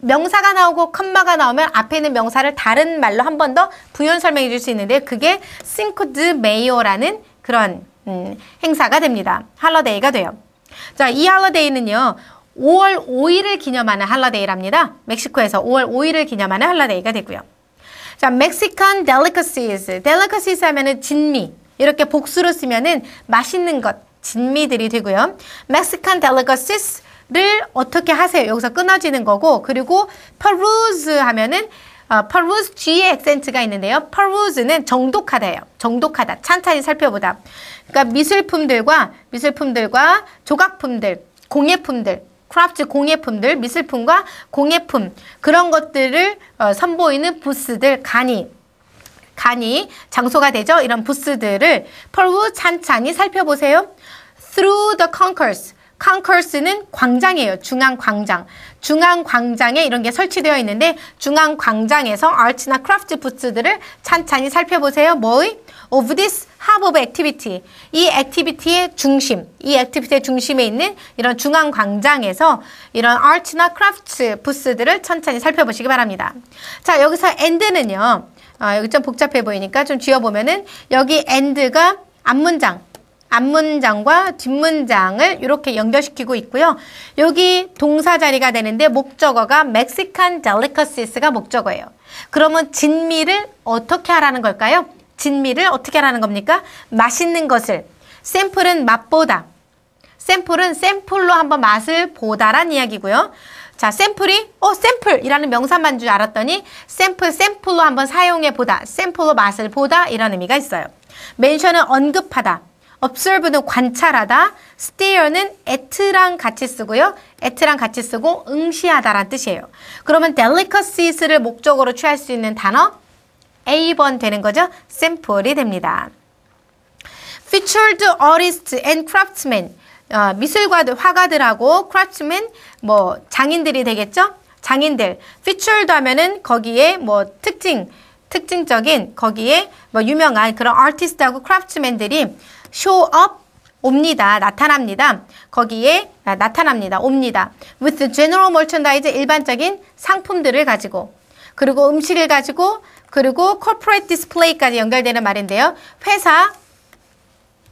명사가 나오고 컴마가 나오면 앞에 있는 명사를 다른 말로 한 번 더 부연 설명해 줄 수 있는데 그게 싱크드 메이어라는 그런 음, 행사가 됩니다. 할러데이가 돼요. 자, 이 할러데이는요. 5월 5일을 기념하는 할러데이랍니다. 멕시코에서 5월 5일을 기념하는 할러데이가 되고요. 자, Mexican delicacies. delicacies 하면은 진미. 이렇게 복수로 쓰면은 맛있는 것, 진미들이 되고요. Mexican delicacies 를 어떻게 하세요? 여기서 끊어지는 거고 그리고 peruse 하면은 어, peruse 뒤에 액센트가 있는데요. peruse는 정독하다예요. 정독하다. 찬찬히 살펴보다. 그러니까 미술품들과 미술품들과 조각품들, 공예품들, 크라프트 공예품들, 미술품과 공예품 그런 것들을 어, 선보이는 부스들 간이 간이 장소가 되죠. 이런 부스들을 peruse 찬찬히 살펴보세요. through the concourse 컨커스는 광장이에요. 중앙광장. 중앙광장에 이런 게 설치되어 있는데 중앙광장에서 아츠나 크라프트 부스들을 찬찬히 살펴보세요. 뭐의? of this hub of activity. 이 액티비티의 중심, 이 액티비티의 중심에 있는 이런 중앙 광장에서 이런 아트나 크라프트 부스들을 천천히 살펴보시기 바랍니다. 자, 여기서 end는요. 아, 여기 좀 복잡해 보이니까 좀 쥐어보면은 여기 end가 앞문장, 앞문장과 뒷문장을 이렇게 연결시키고 있고요. 여기 동사 자리가 되는데 목적어가 멕시칸 델리커시스가 목적어예요. 그러면 진미를 어떻게 하라는 걸까요? 진미를 어떻게 하라는 겁니까? 맛있는 것을 샘플은 맛보다 샘플은 샘플로 한번 맛을 보다란 이야기고요. 자, 샘플이 어 샘플이라는 명사만 줄 알았더니 샘플 샘플로 한번 사용해 보다, 샘플로 맛을 보다 이런 의미가 있어요. 멘션은 언급하다. observe는 관찰하다, stare는 at랑 같이 쓰고요. at랑 같이 쓰고 응시하다란 뜻이에요. 그러면 delicaces를 목적으로 취할 수 있는 단어 A번 되는 거죠. 샘플이 됩니다. featured artists and craftsmen 어, 미술가들, 화가들하고 craftsmen 뭐 장인들이 되겠죠? 장인들 featured 하면은 거기에 뭐 특징 특징적인 거기에 뭐 유명한 그런 아티스트하고 크라프트맨들이 show up 옵니다. 나타납니다. 거기에 아, 나타납니다. 옵니다. with the general merchandise 일반적인 상품들을 가지고 그리고 음식을 가지고 그리고 corporate display까지 연결되는 말인데요. 회사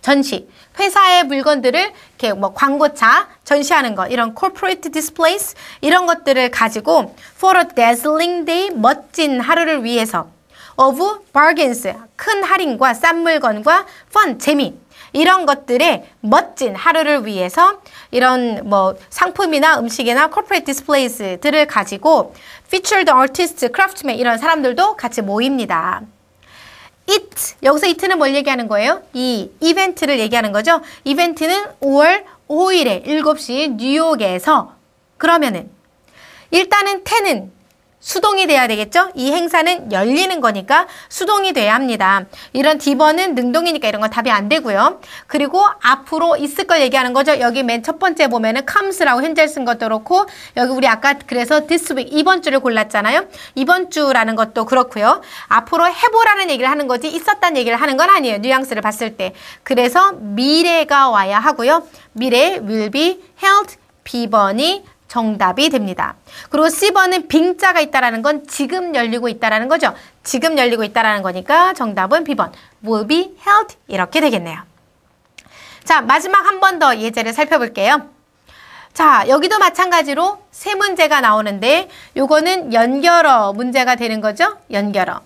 전시, 회사의 물건들을 이렇게 뭐 광고차 전시하는 것, 이런 corporate displays 이런 것들을 가지고 for a dazzling day 멋진 하루를 위해서 of bargains 큰 할인과 싼 물건과 fun 재미 이런 것들의 멋진 하루를 위해서 이런 뭐 상품이나 음식이나 corporate displays들을 가지고 featured artist, craftsman 이런 사람들도 같이 모입니다. it 여기서 it는 뭘 얘기하는 거예요? 이 이벤트를 얘기하는 거죠. 이벤트는 5월 5일에 7시 뉴욕에서 그러면은 일단은 10은 수동이 돼야 되겠죠? 이 행사는 열리는 거니까 수동이 돼야 합니다. 이런 D번은 능동이니까 이런 건 답이 안 되고요. 그리고 앞으로 있을 걸 얘기하는 거죠. 여기 맨 첫 번째 보면은 comes라고 현재 쓴 것도 그렇고 여기 우리 아까 그래서 this week 이번 주를 골랐잖아요. 이번 주라는 것도 그렇고요. 앞으로 해보라는 얘기를 하는 거지 있었다는 얘기를 하는 건 아니에요. 뉘앙스를 봤을 때. 그래서 미래가 와야 하고요. 미래 will be held B번이 정답이 됩니다. 그리고 C번은 빙자가 있다라는 건 지금 열리고 있다라는 거죠. 지금 열리고 있다라는 거니까 정답은 B번 will be held 이렇게 되겠네요. 자, 마지막 한 번 더 예제를 살펴볼게요. 자, 여기도 마찬가지로 세 문제가 나오는데 요거는 연결어 문제가 되는 거죠. 연결어.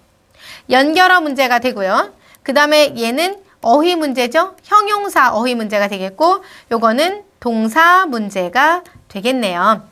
연결어 문제가 되고요. 그 다음에 얘는 어휘 문제죠. 형용사 어휘 문제가 되겠고 요거는 동사 문제가 되겠네요.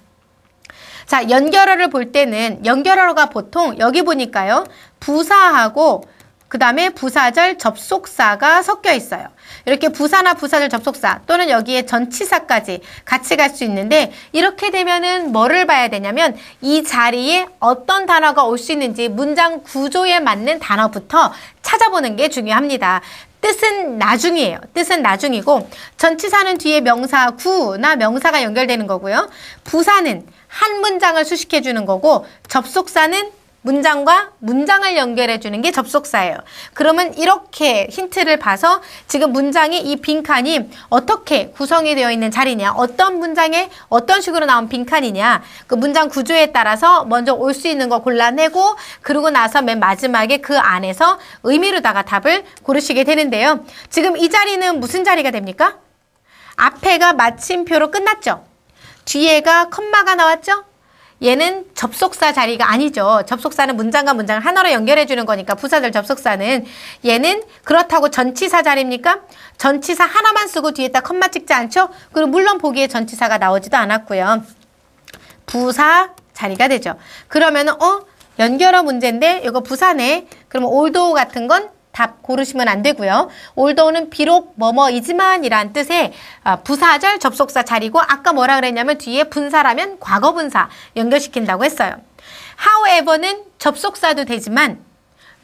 자, 연결어를 볼 때는 연결어가 보통 여기 보니까요. 부사하고 그 다음에 부사절 접속사가 섞여 있어요. 이렇게 부사나 부사절 접속사 또는 여기에 전치사까지 같이 갈 수 있는데 이렇게 되면은 뭐를 봐야 되냐면 이 자리에 어떤 단어가 올 수 있는지 문장 구조에 맞는 단어부터 찾아보는 게 중요합니다. 뜻은 나중이에요. 뜻은 나중이고 전치사는 뒤에 명사 구나 명사가 연결되는 거고요. 부사는 한 문장을 수식해 주는 거고 접속사는 문장과 문장을 연결해 주는 게 접속사예요. 그러면 이렇게 힌트를 봐서 지금 문장이 이 빈칸이 어떻게 구성이 되어 있는 자리냐, 어떤 문장에 어떤 식으로 나온 빈칸이냐, 그 문장 구조에 따라서 먼저 올 수 있는 거 골라내고 그러고 나서 맨 마지막에 그 안에서 의미로다가 답을 고르시게 되는데요. 지금 이 자리는 무슨 자리가 됩니까? 앞에가 마침표로 끝났죠. 뒤에가 컴마가 나왔죠? 얘는 접속사 자리가 아니죠. 접속사는 문장과 문장을 하나로 연결해 주는 거니까 부사들 접속사는 얘는 그렇다고 전치사 자리입니까? 전치사 하나만 쓰고 뒤에다 컴마 찍지 않죠? 그리고 물론 보기에 전치사가 나오지도 않았고요. 부사 자리가 되죠. 그러면은 어 연결어 문제인데 이거 부산에 그럼 올도 같은 건답 고르시면 안 되고요. 올더우는 비록 뭐뭐이지만이란 뜻의 아, 부사절 접속사 자리고 아까 뭐라 그랬냐면 뒤에 분사라면 과거 분사 연결시킨다고 했어요. however는 접속사도 되지만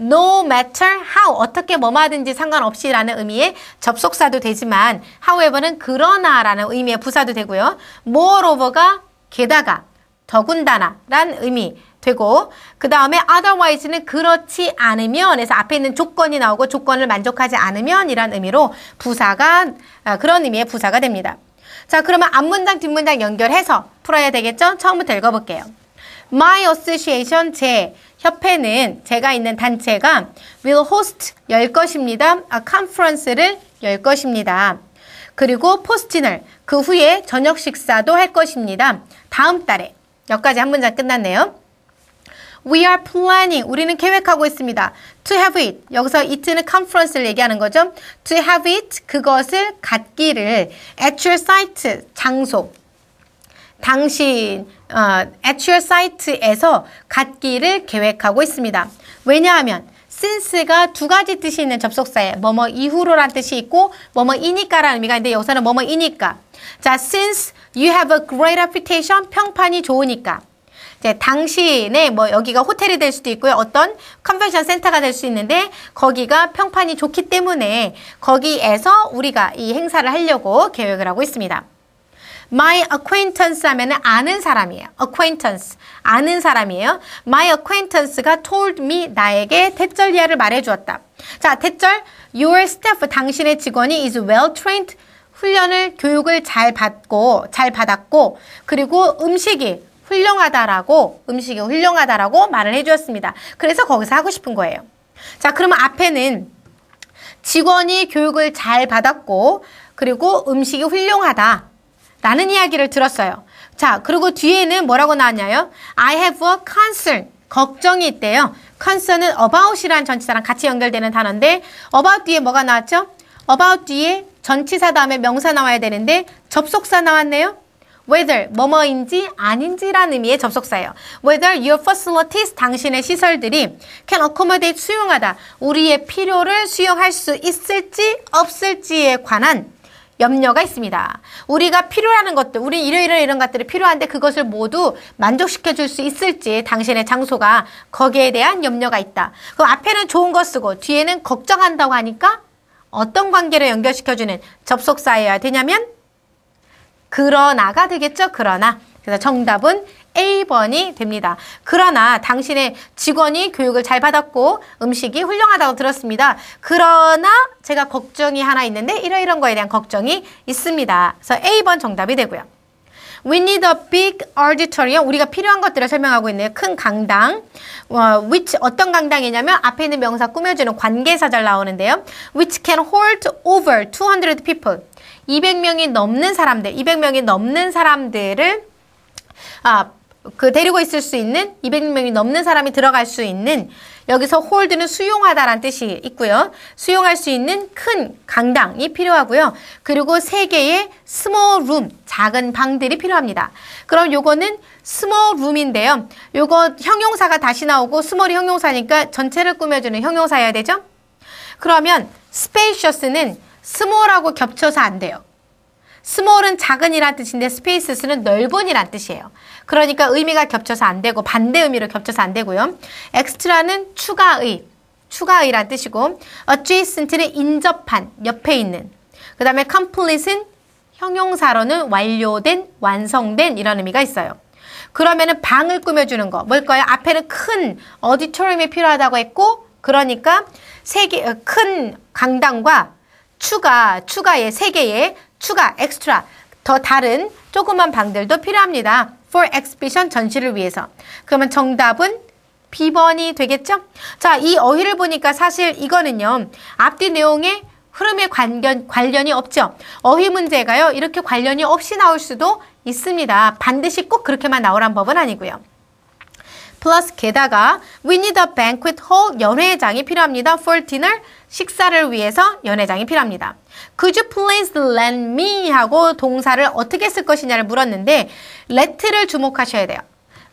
no matter how 어떻게 뭐하든지 상관없이라는 의미의 접속사도 되지만 however는 그러나라는 의미의 부사도 되고요. moreover가 게다가 더군다나 라는 의미 되고 그 다음에 otherwise는 그렇지 않으면 그서 앞에 있는 조건이 나오고 조건을 만족하지 않으면 이란 의미로 부사가 아, 그런 의미의 부사가 됩니다. 자 그러면 앞문장 뒷문장 연결해서 풀어야 되겠죠? 처음부터 읽어볼게요. My Association 제 협회는 제가 있는 단체가 will host 열 것입니다. 아, e n c e 를열 것입니다. 그리고 포스티널 그 후에 저녁 식사도 할 것입니다. 다음 달에 여기까지 한 문장 끝났네요. We are planning. 우리는 계획하고 있습니다. To have it. 여기서 it는 conference를 얘기하는 거죠. To have it. 그것을 갖기를. At your site. 장소. 당신 어, at your site에서 갖기를 계획하고 있습니다. 왜냐하면 since가 두 가지 뜻이 있는 접속사에 뭐뭐 이후로란 뜻이 있고 뭐뭐 이니까라는 의미가 있는데 여기서는 뭐뭐 이니까 자 since you have a great reputation 평판이 좋으니까 이제 네, 당신의 뭐 여기가 호텔이 될 수도 있고요. 어떤 컨벤션 센터가 될 수 있는데 거기가 평판이 좋기 때문에 거기에서 우리가 이 행사를 하려고 계획을 하고 있습니다. My acquaintance 하면은 아는 사람이에요. acquaintance. 아는 사람이에요. My acquaintance가 told me 나에게 대절리아를 말해 주었다. 자, 대절 your staff 당신의 직원이 is well trained 훈련을 교육을 잘 받고 잘 받았고 그리고 음식이 훌륭하다라고 음식이 훌륭하다라고 말을 해주었습니다. 그래서 거기서 하고 싶은 거예요. 자 그러면 앞에는 직원이 교육을 잘 받았고 그리고 음식이 훌륭하다 라는 이야기를 들었어요. 자 그리고 뒤에는 뭐라고 나왔냐요? I have a concern. 걱정이 있대요. concern은 about이라는 전치사랑 같이 연결되는 단어인데 about 뒤에 뭐가 나왔죠? about 뒤에 전치사 다음에 명사 나와야 되는데 접속사 나왔네요. whether 뭐뭐인지 아닌지라는 의미의 접속사예요. whether your facilities 당신의 시설들이 can accommodate 수용하다 우리의 필요를 수용할 수 있을지 없을지에 관한 염려가 있습니다. 우리가 필요하는 것들, 우리 이런 이런 이런 것들이 필요한데 그것을 모두 만족시켜 줄 수 있을지 당신의 장소가 거기에 대한 염려가 있다. 그럼 앞에는 좋은 거 쓰고 뒤에는 걱정한다고 하니까 어떤 관계를 연결시켜주는 접속사여야 되냐면 그러나가 되겠죠? 그러나. 그래서 정답은 A번이 됩니다. 그러나 당신의 직원이 교육을 잘 받았고 음식이 훌륭하다고 들었습니다. 그러나 제가 걱정이 하나 있는데 이러이런 거에 대한 걱정이 있습니다. 그래서 A번 정답이 되고요. We need a big auditorium. 우리가 필요한 것들을 설명하고 있네요. 큰 강당. 어, which 어떤 강당이냐면 앞에 있는 명사 꾸며주는 관계사절 나오는데요. Which can hold over 200 people. 200명이 넘는 사람들, 200명이 넘는 사람들을 아, 그 데리고 있을 수 있는 200명이 넘는 사람이 들어갈 수 있는 여기서 홀드는 수용하다라는 뜻이 있고요. 수용할 수 있는 큰 강당이 필요하고요. 그리고 세 개의 스몰 룸, 작은 방들이 필요합니다. 그럼 요거는 스몰 룸인데요. 요거 형용사가 다시 나오고 스몰이 형용사니까 전체를 꾸며주는 형용사여야 되죠? 그러면 스페이셔스는 스몰하고 겹쳐서 안 돼요. 스몰은 작은이란 뜻인데 스페이스스는 넓은이란 뜻이에요. 그러니까 의미가 겹쳐서 안 되고 반대 의미로 겹쳐서 안 되고요. 엑스트라는 추가의, 추가의란 뜻이고 adjacent는 인접한, 옆에 있는. 그 다음에 complete은 형용사로는 완료된, 완성된 이런 의미가 있어요. 그러면은 방을 꾸며주는 거 뭘까요? 앞에는 큰어디토리이 필요하다고 했고 그러니까 세개 큰 강당과 추가, 추가의 세개의 추가, 엑스트라, 더 다른 조그만 방들도 필요합니다. for exhibition 전시를 위해서. 그러면 정답은 B번이 되겠죠? 자, 이 어휘를 보니까 사실 이거는요. 앞뒤 내용에 흐름에 관견, 관련이 없죠. 어휘 문제가요. 이렇게 관련이 없이 나올 수도 있습니다. 반드시 꼭 그렇게만 나오란 법은 아니고요. 플러스 게다가 we need a banquet hall 연회장이 필요합니다. for dinner 식사를 위해서 연회장이 필요합니다. Could you please lend me 하고 동사를 어떻게 쓸 것이냐를 물었는데 let를 주목하셔야 돼요.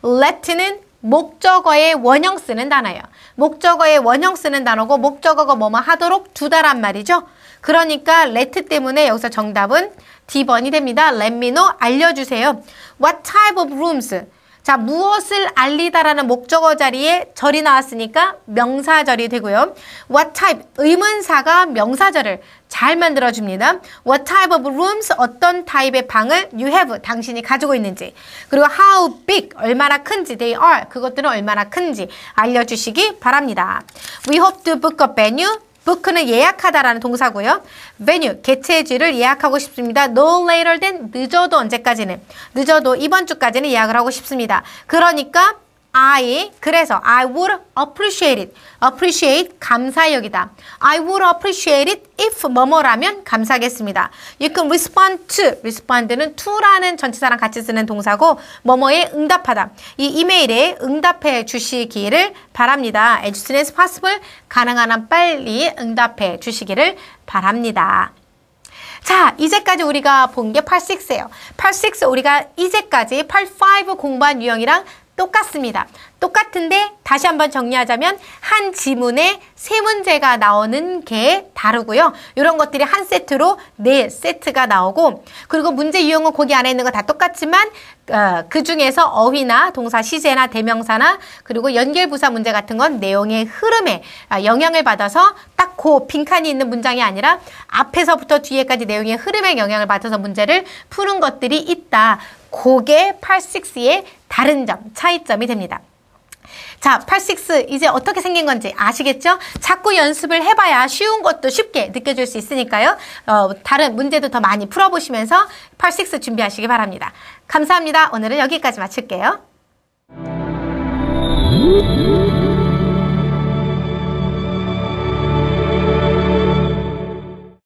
let는 목적어의 원형 쓰는 단어예요. 목적어의 원형 쓰는 단어고 목적어가 뭐뭐 하도록 두다란 말이죠. 그러니까 let 때문에 여기서 정답은 D번이 됩니다. Let me know 알려주세요. What type of rooms? 자, 무엇을 알리다라는 목적어 자리에 절이 나왔으니까 명사절이 되고요. What type, 의문사가 명사절을 잘 만들어줍니다. What type of rooms, 어떤 타입의 방을 you have, 당신이 가지고 있는지. 그리고 how big, 얼마나 큰지, they are, 그것들은 얼마나 큰지 알려주시기 바랍니다. We hope to book a venue book는 예약하다라는 동사고요. venue, 개최 지를 예약하고 싶습니다. no later than 늦어도 언제까지는 늦어도 이번 주까지는 예약을 하고 싶습니다. 그러니까 I 그래서 I would appreciate it. appreciate 감사역이다. I would appreciate it if 뭐뭐라면 감사하겠습니다. You can respond to. respond는 to라는 전치사랑 같이 쓰는 동사고 뭐뭐에 응답하다. 이 이메일에 응답해 주시기를 바랍니다. As soon as possible 가능한 한 빨리 응답해 주시기를 바랍니다. 자, 이제까지 우리가 본 게 86예요. 86 우리가 이제까지 85 공부한 유형이랑 똑같습니다. 똑같은데 다시 한번 정리하자면 한 지문에 세 문제가 나오는 게 다르고요. 이런 것들이 한 세트로 네 세트가 나오고 그리고 문제 유형은 거기 안에 있는 거 다 똑같지만 어, 그 중에서 어휘나 동사 시제나 대명사나 그리고 연결부사 문제 같은 건 내용의 흐름에 아, 영향을 받아서 딱그 빈칸이 있는 문장이 아니라 앞에서부터 뒤에까지 내용의 흐름에 영향을 받아서 문제를 푸는 것들이 있다. 고게 86의 다른 점, 차이점이 됩니다. 자, 86 이제 어떻게 생긴 건지 아시겠죠? 자꾸 연습을 해봐야 쉬운 것도 쉽게 느껴질 수 있으니까요. 어, 다른 문제도 더 많이 풀어보시면서 86 준비하시기 바랍니다. 감사합니다. 오늘은 여기까지 마칠게요.